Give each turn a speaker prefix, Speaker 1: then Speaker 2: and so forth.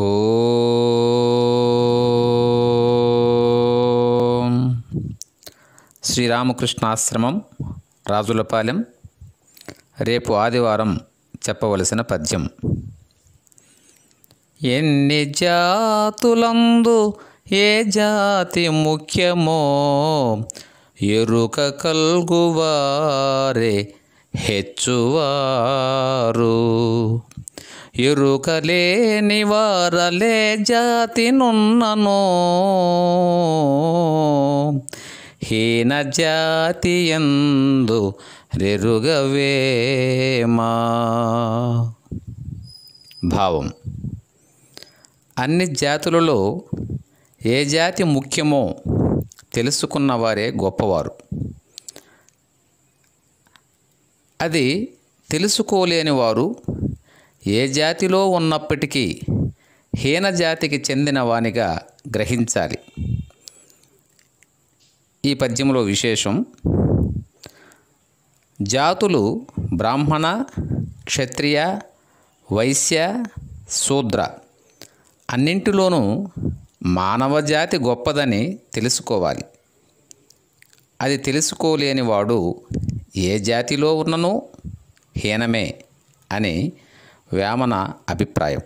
Speaker 1: ఓ శ్రీరామకృష్ణాశ్రమం రాజులపాలెం రేపు ఆదివారం చెప్పవలసిన పద్యం ఎన్ని జాతులందు ఏ జాతి ముఖ్యమో ఎరుక కల్గువారే హెచ్చువారు నివారలే వారలే నున్నను హీన జాతి ఎందు రెరుగవేమా భావం అన్ని జాతులలో ఏ జాతి ముఖ్యమో తెలుసుకున్నవారే గొప్పవారు అది తెలుసుకోలేని వారు ఏ జాతిలో ఉన్నప్పటికీ జాతికి చెందిన వానిగా గ్రహించాలి ఈ పద్యంలో విశేషం జాతులు బ్రాహ్మణ క్షత్రియ వైశ్య శూద్ర అన్నింటిలోనూ మానవ జాతి గొప్పదని తెలుసుకోవాలి అది తెలుసుకోలేని వాడు ఏ జాతిలో ఉన్నను హీనమే అని వేమన అభిప్రాయం